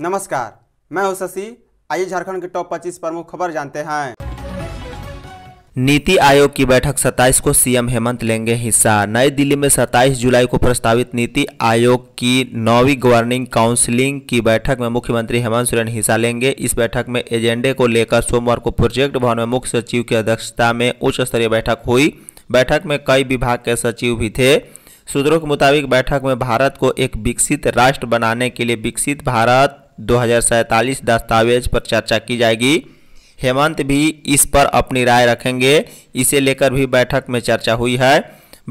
नमस्कार मैं हूं शशि आइए झारखंड के टॉप 25 प्रमुख खबर जानते हैं नीति आयोग की बैठक 27 को सीएम हेमंत लेंगे हिस्सा नई दिल्ली में 27 जुलाई को प्रस्तावित नीति आयोग की नौवीं गवर्निंग काउंसिलिंग की बैठक में मुख्यमंत्री हेमंत सोरेन हिस्सा लेंगे इस बैठक में एजेंडे को लेकर सोमवार को प्रोजेक्ट भवन में मुख्य सचिव की अध्यक्षता में उच्च स्तरीय बैठक हुई बैठक में कई विभाग के सचिव भी थे सूत्रों के मुताबिक बैठक में भारत को एक विकसित राष्ट्र बनाने के लिए विकसित भारत दो दस्तावेज पर चर्चा की जाएगी हेमंत भी इस पर अपनी राय रखेंगे इसे लेकर भी बैठक में चर्चा हुई है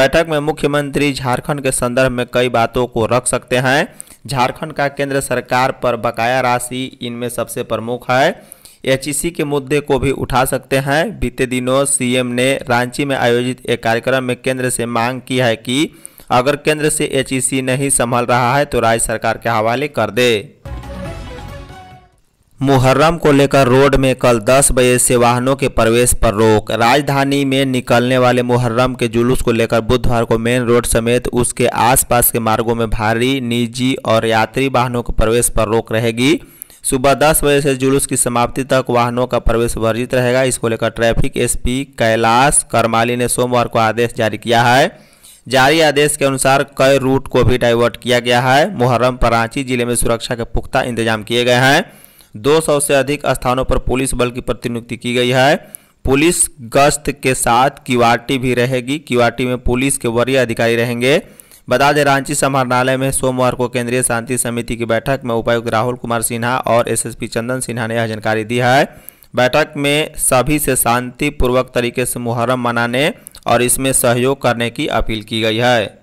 बैठक में मुख्यमंत्री झारखंड के संदर्भ में कई बातों को रख सकते हैं झारखंड का केंद्र सरकार पर बकाया राशि इनमें सबसे प्रमुख है एच के मुद्दे को भी उठा सकते हैं बीते दिनों सीएम ने रांची में आयोजित एक कार्यक्रम में केंद्र से मांग की है कि अगर केंद्र से एच नहीं संभल रहा है तो राज्य सरकार के हवाले कर दे मुहर्रम को लेकर रोड में कल 10 बजे से वाहनों के प्रवेश पर रोक राजधानी में निकलने वाले मुहर्रम के जुलूस को लेकर बुधवार को मेन रोड समेत उसके आसपास के मार्गों में भारी निजी और यात्री वाहनों के प्रवेश पर रोक रहेगी सुबह दस बजे से जुलूस की समाप्ति तक वाहनों का प्रवेश वर्जित रहेगा इसको लेकर ट्रैफिक एसपी कैलाश करमाली ने सोमवार को आदेश जारी किया है जारी आदेश के अनुसार कई रूट को भी डाइवर्ट किया गया है मुहर्रम पर जिले में सुरक्षा के पुख्ता इंतजाम किए गए हैं 200 से अधिक स्थानों पर पुलिस बल की प्रतिनियुक्ति की गई है पुलिस गश्त के साथ किवाटी भी रहेगी किवाटी में पुलिस के वरीय अधिकारी रहेंगे बता दें रांची समाहरणालय में सोमवार को केंद्रीय शांति समिति की बैठक में उपायुक्त राहुल कुमार सिन्हा और एसएसपी चंदन सिन्हा ने यह जानकारी दी है बैठक में सभी से शांतिपूर्वक तरीके से मुहर्रम मनाने और इसमें सहयोग करने की अपील की गई है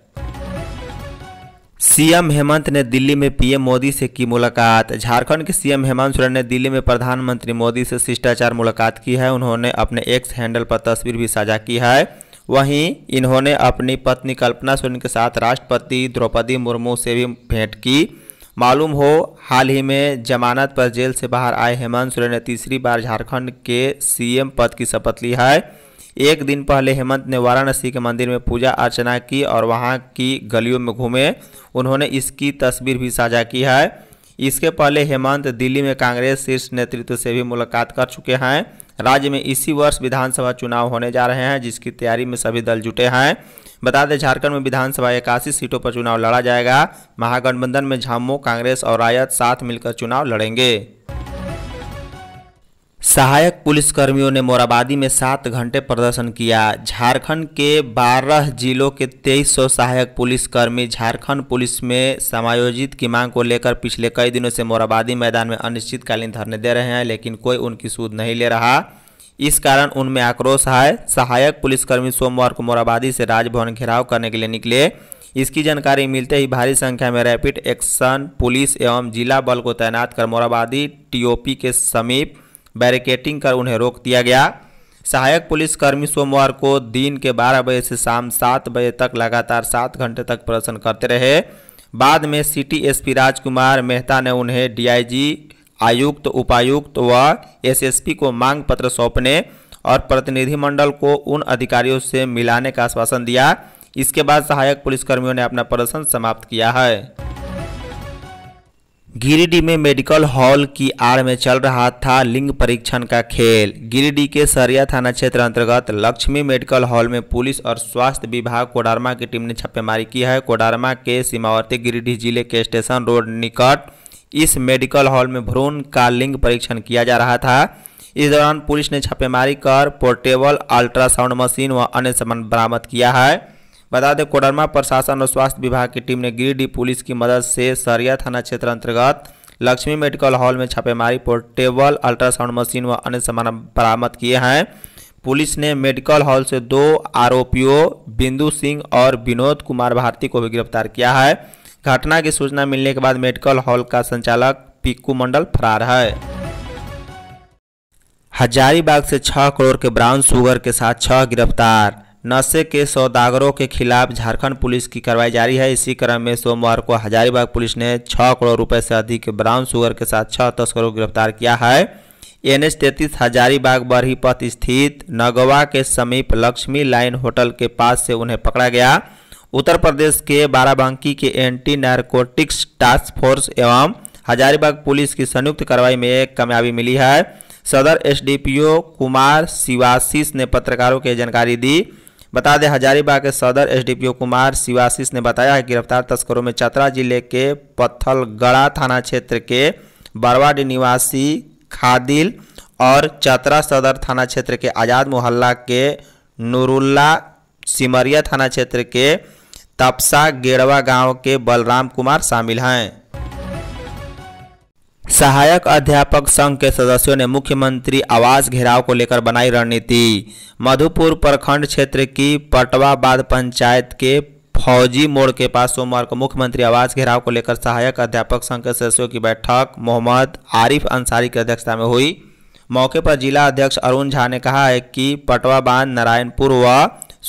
सीएम हेमंत ने दिल्ली में पीएम मोदी से की मुलाकात झारखंड के सीएम हेमंत सोरेन ने दिल्ली में प्रधानमंत्री मोदी से शिष्टाचार मुलाकात की है उन्होंने अपने एक्स हैंडल पर तस्वीर भी साझा की है वहीं इन्होंने अपनी पत्नी कल्पना सोरेन के साथ राष्ट्रपति द्रौपदी मुर्मू से भी भेंट की मालूम हो हाल ही में जमानत पर जेल से बाहर आए हेमंत सोरेन ने तीसरी बार झारखंड के सीएम पद की शपथ ली है एक दिन पहले हेमंत ने वाराणसी के मंदिर में पूजा अर्चना की और वहां की गलियों में घूमे उन्होंने इसकी तस्वीर भी साझा की है इसके पहले हेमंत दिल्ली में कांग्रेस शीर्ष नेतृत्व से भी मुलाकात कर चुके हैं राज्य में इसी वर्ष विधानसभा चुनाव होने जा रहे हैं जिसकी तैयारी में सभी दल जुटे हैं बता दें झारखंड में विधानसभा इक्यासी सीटों पर चुनाव लड़ा जाएगा महागठबंधन में झामो कांग्रेस और रायत साथ मिलकर चुनाव लड़ेंगे सहायक पुलिसकर्मियों ने मोराबादी में सात घंटे प्रदर्शन किया झारखंड के बारह जिलों के तेईस सौ सहायक पुलिसकर्मी झारखंड पुलिस में समायोजित की मांग को लेकर पिछले कई दिनों से मोराबादी मैदान में अनिश्चितकालीन धरने दे रहे हैं लेकिन कोई उनकी सूद नहीं ले रहा इस कारण उनमें आक्रोश है सहायक पुलिसकर्मी सोमवार को मोराबादी से राजभवन घेराव करने के लिए निकले इसकी जानकारी मिलते ही भारी संख्या में रैपिड एक्शन पुलिस एवं जिला बल को तैनात कर मोराबादी टीओपी के समीप बैरिकेटिंग कर उन्हें रोक दिया गया सहायक पुलिसकर्मी सोमवार को दिन के 12 बजे से शाम सात बजे तक लगातार सात घंटे तक प्रदर्शन करते रहे बाद में सिटी एसपी राजकुमार मेहता ने उन्हें डीआईजी आयुक्त उपायुक्त व एसएसपी को मांग पत्र सौंपने और प्रतिनिधिमंडल को उन अधिकारियों से मिलाने का आश्वासन दिया इसके बाद सहायक पुलिसकर्मियों ने अपना प्रदर्शन समाप्त किया है गिरिडीह में मेडिकल हॉल की आड़ में चल रहा था लिंग परीक्षण का खेल गिरिडीह के सरिया थाना क्षेत्र अंतर्गत लक्ष्मी मेडिकल हॉल में पुलिस और स्वास्थ्य विभाग कोडारमा की टीम ने छापेमारी की है कोडारमा के सीमावर्ती गिरिडीह जिले के स्टेशन रोड निकट इस मेडिकल हॉल में भ्रूण का लिंग परीक्षण किया जा रहा था इस दौरान पुलिस ने छापेमारी कर पोर्टेबल अल्ट्रासाउंड मशीन व अन्य सामान बरामद किया है बता दें कोडरमा प्रशासन और स्वास्थ्य विभाग की टीम ने गिरिडीह पुलिस की मदद से सरिया थाना क्षेत्र अंतर्गत लक्ष्मी मेडिकल हॉल में छापेमारी पोर्टेबल अल्ट्रासाउंड मशीन व अन्य सामान बरामद किए हैं पुलिस ने मेडिकल हॉल से दो आरोपियों बिंदु सिंह और विनोद कुमार भारती को भी गिरफ्तार किया है घटना की सूचना मिलने के बाद मेडिकल हॉल का संचालक पिक्कू मंडल फरार है हजारीबाग से छह करोड़ के ब्राउन शुगर के साथ छह गिरफ्तार नशे के सौदागरों के खिलाफ झारखंड पुलिस की कार्रवाई जारी है इसी क्रम में सोमवार को हजारीबाग पुलिस ने छः करोड़ रुपए से अधिक ब्राउन शुगर के साथ छः तस्करों को गिरफ्तार किया है एन एच तैतीस हजारीबाग बरही पथ स्थित नगवा के समीप लक्ष्मी लाइन होटल के पास से उन्हें पकड़ा गया उत्तर प्रदेश के बाराबंकी के एंटी नारकोटिक्स टास्क फोर्स एवं हजारीबाग पुलिस की संयुक्त कार्रवाई में एक कामयाबी मिली है सदर एसडीपीओ कुमार शिवाशीष ने पत्रकारों को जानकारी दी बता दें हजारीबाग के सदर एसडीपीओ कुमार शिवाशीष ने बताया है गिरफ्तार तस्करों में चतरा जिले के पत्थलगड़ा थाना क्षेत्र के बरवाडी निवासी खादिल और चतरा सदर थाना क्षेत्र के आज़ाद मोहल्ला के नूरुल्ला सिमरिया थाना क्षेत्र के तपसा गेड़वा गांव के बलराम कुमार शामिल हैं सहायक अध्यापक संघ के सदस्यों ने मुख्यमंत्री आवास घेराव को लेकर बनाई रणनीति मधुपुर प्रखंड क्षेत्र की पटवाबाद पंचायत के फौजी मोड़ के पास सोमवार को मुख्यमंत्री आवास घेराव को लेकर सहायक अध्यापक संघ के सदस्यों की बैठक मोहम्मद आरिफ अंसारी की अध्यक्षता में हुई मौके पर जिला अध्यक्ष अरुण झा ने कहा है कि पटवाबाद नारायणपुर व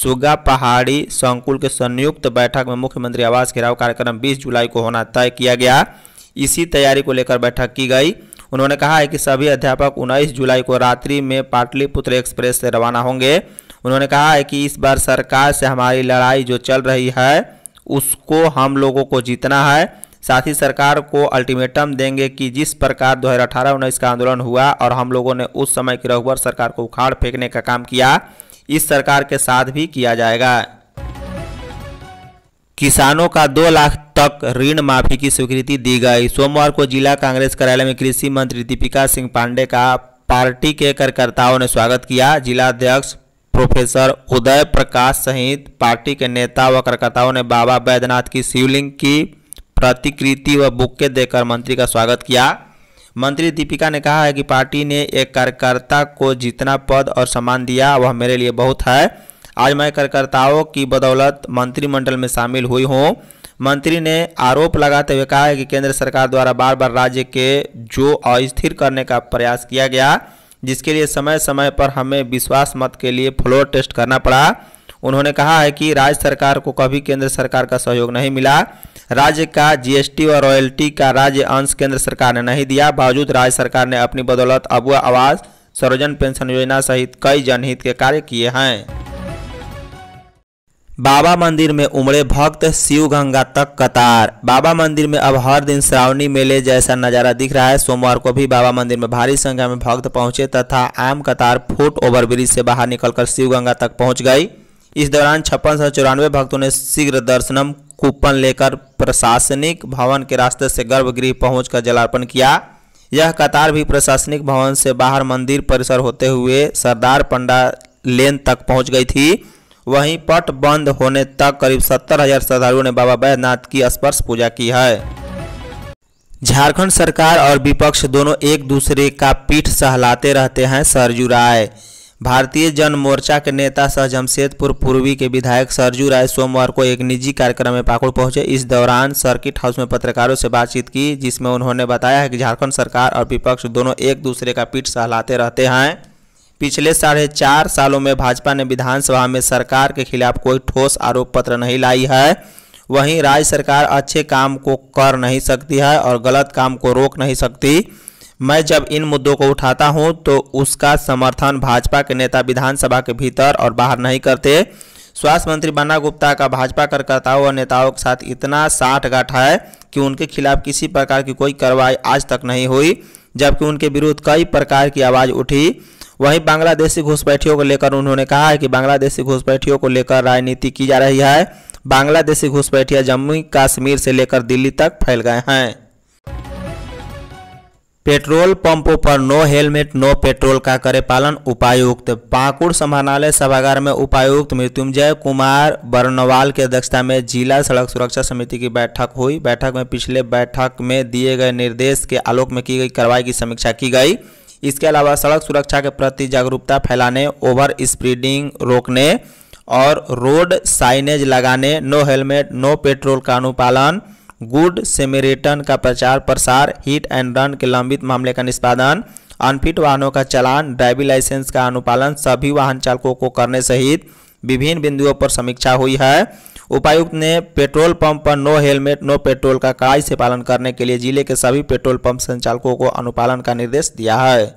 सुगा पहाड़ी संकुल के संयुक्त बैठक में मुख्यमंत्री आवास घेराव कार्यक्रम बीस जुलाई को होना तय किया गया इसी तैयारी को लेकर बैठक की गई उन्होंने कहा है कि सभी अध्यापक 19 जुलाई को रात्रि में पाटलिपुत्र एक्सप्रेस से रवाना होंगे उन्होंने कहा है कि इस बार सरकार से हमारी लड़ाई जो चल रही है उसको हम लोगों को जीतना है साथ ही सरकार को अल्टीमेटम देंगे कि जिस प्रकार दो हज़ार अठारह उन्नीस का आंदोलन हुआ और हम लोगों ने उस समय की रघुवर सरकार को उखाड़ फेंकने का काम किया इस सरकार के साथ भी किया जाएगा किसानों का दो लाख तक ऋण माफी की स्वीकृति दी गई सोमवार को जिला कांग्रेस कार्यालय में कृषि मंत्री दीपिका सिंह पांडे का पार्टी के कार्यकर्ताओं ने स्वागत किया जिला अध्यक्ष प्रोफेसर उदय प्रकाश सहित पार्टी के नेता व कार्यकर्ताओं ने बाबा बैद्यनाथ की शिवलिंग की प्रतिकृति व बुक्के देकर मंत्री का स्वागत किया मंत्री दीपिका ने कहा है कि पार्टी ने एक कार्यकर्ता को जितना पद और सम्मान दिया वह मेरे लिए बहुत है आज मैं कार्यकर्ताओं की बदौलत मंत्रिमंडल में शामिल हुई हूँ मंत्री ने आरोप लगाते हुए कहा है कि केंद्र सरकार द्वारा बार बार राज्य के जो अस्थिर करने का प्रयास किया गया जिसके लिए समय समय पर हमें विश्वास मत के लिए फ्लोर टेस्ट करना पड़ा उन्होंने कहा है कि राज्य सरकार को कभी केंद्र सरकार का सहयोग नहीं मिला राज्य का जीएसटी और रॉयल्टी का राज्य अंश केंद्र सरकार ने नहीं दिया बावजूद राज्य सरकार ने अपनी बदौलत अबुआ आवास सरोजन पेंशन योजना सहित कई जनहित के कार्य किए हैं बाबा मंदिर में उमड़े भक्त शिव गंगा तक कतार बाबा मंदिर में अब हर दिन श्रावणी मेले जैसा नज़ारा दिख रहा है सोमवार को भी बाबा मंदिर में भारी संख्या में भक्त पहुंचे तथा आम कतार फुट ओवरब्रिज से बाहर निकलकर शिव गंगा तक पहुंच गई इस दौरान छप्पन सौ चौरानवे भक्तों ने शीघ्र दर्शनम कूपन लेकर प्रशासनिक भवन के रास्ते से गर्भगृह पहुँच कर जलार्पण किया यह कतार भी प्रशासनिक भवन से बाहर मंदिर परिसर होते हुए सरदार पंडा लेन तक पहुँच गई थी वहीं पट बंद होने तक करीब सत्तर हजार श्रद्धालुओं ने बाबा बैद्यनाथ की स्पर्श पूजा की है झारखंड सरकार और विपक्ष दोनों एक दूसरे का पीठ सहलाते रहते हैं सरजू राय भारतीय जन मोर्चा के नेता सह जमशेदपुर पूर्वी के विधायक सरजू राय सोमवार को एक निजी कार्यक्रम में पाकुड़ पहुंचे इस दौरान सर्किट हाउस में पत्रकारों से बातचीत की जिसमें उन्होंने बताया है कि झारखंड सरकार और विपक्ष दोनों एक दूसरे का पीठ सहलाते रहते हैं पिछले साढ़े चार सालों में भाजपा ने विधानसभा में सरकार के खिलाफ कोई ठोस आरोप पत्र नहीं लाई है वहीं राज्य सरकार अच्छे काम को कर नहीं सकती है और गलत काम को रोक नहीं सकती मैं जब इन मुद्दों को उठाता हूं तो उसका समर्थन भाजपा के नेता विधानसभा के भीतर और बाहर नहीं करते स्वास्थ्य मंत्री बन्ना गुप्ता का भाजपा कार्यकर्ताओं और नेताओं के साथ इतना साठ गांठ है कि उनके खिलाफ किसी प्रकार की कोई कार्रवाई आज तक नहीं हुई जबकि उनके विरुद्ध कई प्रकार की आवाज़ उठी वहीं बांग्लादेशी घुसपैठियों को लेकर उन्होंने कहा है कि बांग्लादेशी घुसपैठियों को लेकर राजनीति की जा रही है बांग्लादेशी घुसपैठिया जम्मू कश्मीर से लेकर दिल्ली तक फैल गए हैं पेट्रोल पंपों पर नो हेलमेट नो पेट्रोल का करे पालन उपायुक्त पाकुड़ समाहरणालय सभागार में उपायुक्त मृत्युंजय कुमार बर्नवाल की अध्यक्षता में जिला सड़क सुरक्षा समिति की बैठक हुई बैठक में पिछले बैठक में दिए गए निर्देश के आलोक में की गई कार्रवाई की समीक्षा की गई इसके अलावा सड़क सुरक्षा के प्रति जागरूकता फैलाने ओवर स्पीडिंग रोकने और रोड साइनेज लगाने नो हेलमेट नो पेट्रोल का अनुपालन गुड सेमेरेटन का प्रचार प्रसार हीट एंड रन के लंबित मामले का निष्पादन अनफिट वाहनों का चलान ड्राइविंग लाइसेंस का अनुपालन सभी वाहन चालकों को करने सहित विभिन्न बिंदुओं पर समीक्षा हुई है उपायुक्त ने पेट्रोल पंप पर नो हेलमेट नो पेट्रोल का कड़ाई से पालन करने के लिए जिले के सभी पेट्रोल पंप संचालकों को अनुपालन का निर्देश दिया है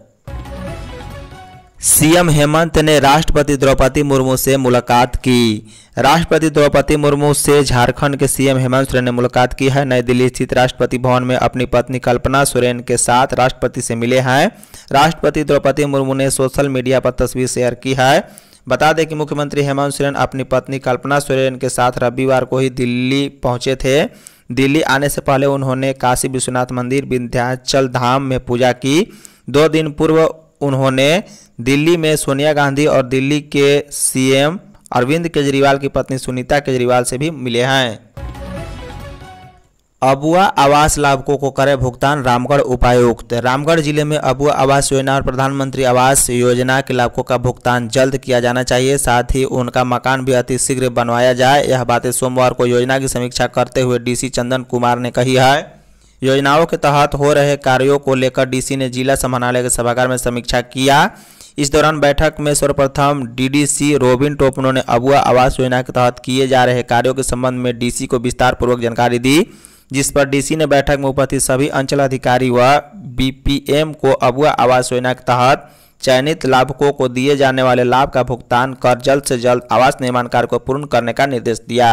सीएम हेमंत ने राष्ट्रपति द्रौपदी मुर्मू से मुलाकात की राष्ट्रपति द्रौपदी मुर्मू से झारखंड के सीएम हेमंत सोरेन ने मुलाकात की है नई दिल्ली स्थित राष्ट्रपति भवन में अपनी पत्नी कल्पना सोरेन के साथ राष्ट्रपति से मिले हैं राष्ट्रपति द्रौपदी मुर्मू ने सोशल मीडिया पर तस्वीर शेयर की है बता दें कि मुख्यमंत्री हेमंत सोरेन अपनी पत्नी कल्पना सोरेन के साथ रविवार को ही दिल्ली पहुंचे थे दिल्ली आने से पहले उन्होंने काशी विश्वनाथ मंदिर विंध्याचल धाम में पूजा की दो दिन पूर्व उन्होंने दिल्ली में सोनिया गांधी और दिल्ली के सीएम अरविंद केजरीवाल की पत्नी सुनीता केजरीवाल से भी मिले हैं अबुआ आवास लाभकों को करे भुगतान रामगढ़ उपायुक्त रामगढ़ जिले में अबुआ आवास योजना और प्रधानमंत्री आवास योजना के लाभकों का भुगतान जल्द किया जाना चाहिए साथ ही उनका मकान भी अति शीघ्र बनवाया जाए यह बातें सोमवार को योजना की समीक्षा करते हुए डीसी चंदन कुमार ने कही है योजनाओं के तहत हो रहे कार्यों को लेकर डीसी ने जिला समाहरणालय के सभागार में समीक्षा किया इस दौरान बैठक में सर्वप्रथम डीडीसी रोबिन टोपनो ने अबुआ आवास योजना के तहत किए जा रहे कार्यों के संबंध में डीसी को विस्तार पूर्वक जानकारी दी जिस पर डीसी ने बैठक में उपस्थित सभी अंचलाधिकारी व बीपीएम को अबुआ आवास योजना के तहत चयनित लाभकों को दिए जाने वाले लाभ का भुगतान कर जल्द से जल्द आवास निर्माण कार्य को पूर्ण करने का निर्देश दिया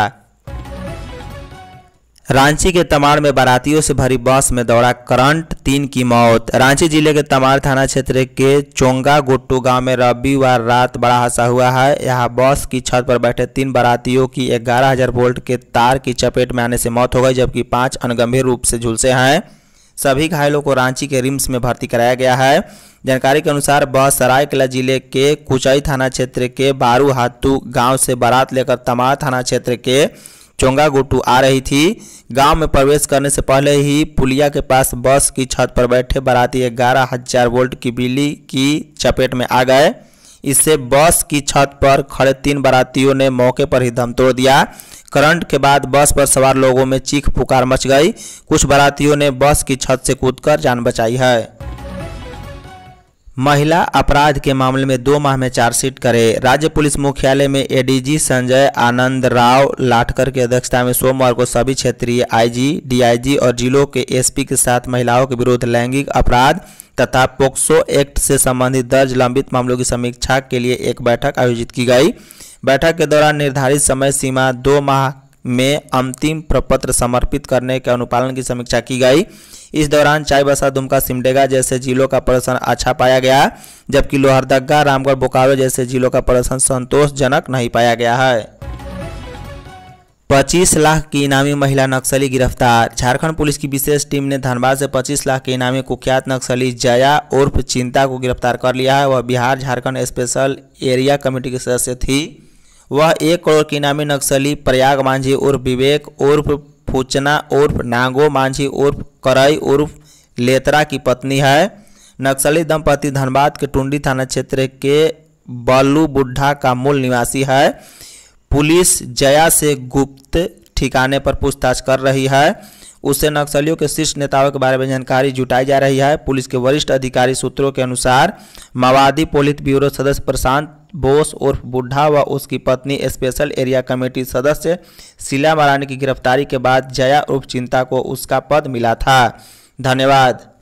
रांची के तमाड़ में बारातियों से भरी बस में दौड़ा करंट तीन की मौत रांची जिले के तमाड़ थाना क्षेत्र के चोंगा गुट्टू गांव में रविवार रात बड़ा हादसा हुआ है यहां बस की छत पर बैठे तीन बारातियों की ग्यारह हजार वोल्ट के तार की चपेट में आने से मौत हो गई जबकि पांच अन्य गंभीर रूप से झुलसे हैं सभी घायलों को रांची के रिम्स में भर्ती कराया गया है जानकारी के अनुसार बस सरायकला जिले के कुचाई थाना क्षेत्र के बारूहातू गाँव से बारात लेकर तमाड़ थाना क्षेत्र के चोंगा गोटू आ रही थी गांव में प्रवेश करने से पहले ही पुलिया के पास बस की छत पर बैठे बाराती ग्यारह हजार वोल्ट की बिजली की चपेट में आ गए इससे बस की छत पर खड़े तीन बारातियों ने मौके पर ही दम तोड़ दिया करंट के बाद बस पर सवार लोगों में चीख पुकार मच गई कुछ बारातियों ने बस की छत से कूदकर जान बचाई है महिला अपराध के मामले में दो माह में चार्जशीट करे राज्य पुलिस मुख्यालय में एडीजी संजय आनंद राव लाठकर की अध्यक्षता में सोमवार को सभी क्षेत्रीय आईजी डीआईजी और जिलों के एसपी के साथ महिलाओं के विरुद्ध लैंगिक अपराध तथा पोक्सो एक्ट से संबंधित दर्ज लंबित मामलों की समीक्षा के लिए एक बैठक आयोजित की गई बैठक के दौरान निर्धारित समय सीमा दो माह में अंतिम प्रपत्र समर्पित करने के अनुपालन की समीक्षा की गई इस दौरान चाईबसा दुमका सिमडेगा जैसे जिलों का प्रदर्शन अच्छा पाया गया जबकि लोहरदगा रामगढ़ बोकारो जैसे जिलों का प्रदर्शन संतोषजनक नहीं पाया गया है 25 लाख की इनामी महिला नक्सली गिरफ्तार झारखंड पुलिस की विशेष टीम ने धनबाद से 25 लाख के इनामी कुख्यात नक्सली जया उर्फ चिंता को गिरफ्तार कर लिया है वह Bihar Jharkhand special area committee की सदस्य थी वह एक करोड़ की इनामी नक्सली प्रयाग मांझी उर्फ विवेक उर्फ फूचना उर्फ नांगो मांझी उर्फ करई उर्फ लेतरा की पत्नी है नक्सली दंपति धनबाद के टुंडी थाना क्षेत्र के बल्लू बुढ़ा का मूल निवासी है पुलिस जया से गुप्त ठिकाने पर पूछताछ कर रही है उससे नक्सलियों के शीर्ष नेताओं के बारे में जानकारी जुटाई जा रही है पुलिस के वरिष्ठ अधिकारी सूत्रों के अनुसार माओवादी पोलित ब्यूरो सदस्य प्रशांत बोस उर्फ बुढ़ा व उसकी पत्नी स्पेशल एरिया कमेटी सदस्य शीला महारानी की गिरफ्तारी के बाद जया उर्फ चिंता को उसका पद मिला था धन्यवाद